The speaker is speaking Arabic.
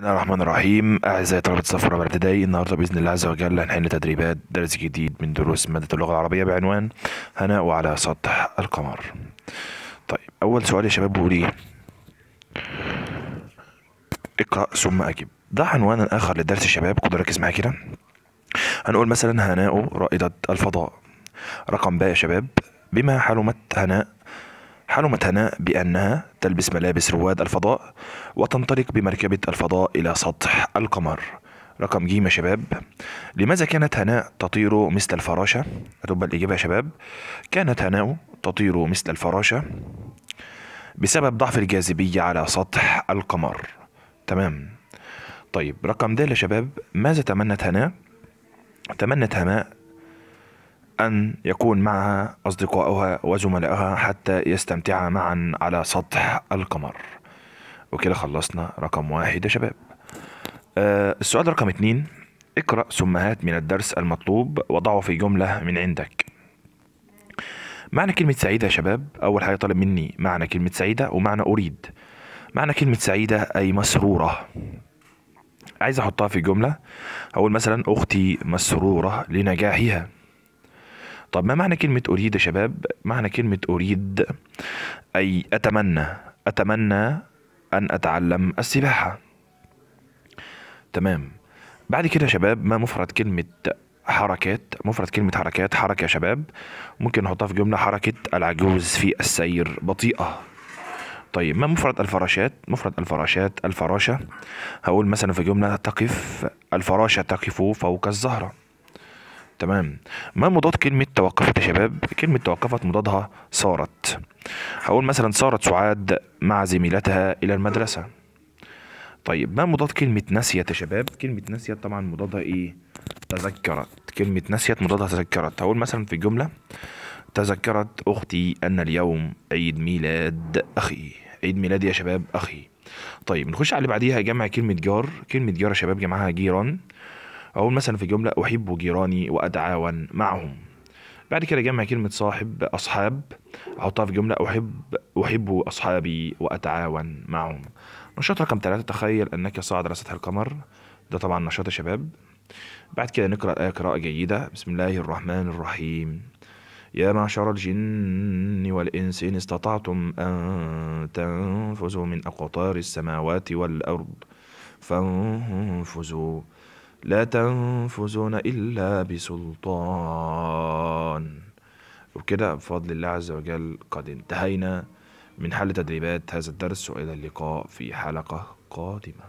بسم الله الرحمن الرحيم أعزائي طلبة السفر ابتدائي النهاردة بإذن الله عز وجل هنحل تدريبات درس جديد من دروس مادة اللغة العربية بعنوان هناء على سطح القمر طيب أول سؤال يا شباب بيقول إيه اقرأ ثم أجب ده عنوان آخر للدرس يا شباب كنت ركز معايا كده هنقول مثلا هناء رائدة الفضاء رقم باء يا شباب بما حلمت هناء حلمت هناء بأنها تلبس ملابس رواد الفضاء وتنطلق بمركبة الفضاء إلى سطح القمر رقم جيم يا شباب لماذا كانت هناء تطير مثل الفراشة هتبقى الإجابة يا شباب كانت هناء تطير مثل الفراشة بسبب ضعف الجاذبية على سطح القمر تمام طيب رقم د يا شباب ماذا تمنت هناء تمنت هناء أن يكون معها أصدقاؤها وزملائها حتى يستمتعا معا على سطح القمر وكده خلصنا رقم واحد يا شباب آه السؤال رقم اتنين اقرأ سمهات من الدرس المطلوب وضعه في جملة من عندك معنى كلمة سعيدة يا شباب أول حاجة طلب مني معنى كلمة سعيدة ومعنى أريد معنى كلمة سعيدة أي مسرورة عايز أحطها في جملة أقول مثلا أختي مسرورة لنجاحها طب ما معنى كلمة أريد يا شباب معنى كلمة أريد أي أتمنى أتمنى أن أتعلم السباحة تمام بعد كده يا شباب ما مفرد كلمة حركات مفرد كلمة حركات حركة يا شباب ممكن نحطها في جملة حركة العجوز في السير بطيئة طيب ما مفرد الفراشات مفرد الفراشات الفراشة هقول مثلا في جملة تقف الفراشة تقف فوق الزهرة تمام ما مضاد كلمة توقفت يا شباب كلمة توقفت مضادها صارت هقول مثلا صارت سعاد مع زميلتها إلى المدرسة طيب ما مضاد كلمة نسيت يا شباب كلمة نسيت طبعا مضادها إيه تذكرت كلمة نسيت مضادها تذكرت هقول مثلا في الجملة تذكرت أختي أن اليوم عيد ميلاد أخي عيد ميلادي يا شباب أخي طيب نخش على اللي بعديها جمع كلمة جار كلمة جار يا شباب جمعها جيران أقول مثلا في جملة أحب جيراني وأتعاون معهم بعد كده جمع كلمة صاحب أصحاب أحطها في جملة أحب أحب أصحابي وأتعاون معهم نشاط رقم ثلاثة تخيل أنك صاعد على سطح القمر ده طبعا نشاط يا شباب بعد كده نقرأ الآية قراءة جيدة بسم الله الرحمن الرحيم يا معشر الجن والإنس إن استطعتم أن تنفذوا من أقطار السماوات والأرض فانفذوا لا تنفذون إلا بسلطان وكده بفضل الله عز وجل قد انتهينا من حل تدريبات هذا الدرس وإلى اللقاء في حلقة قادمة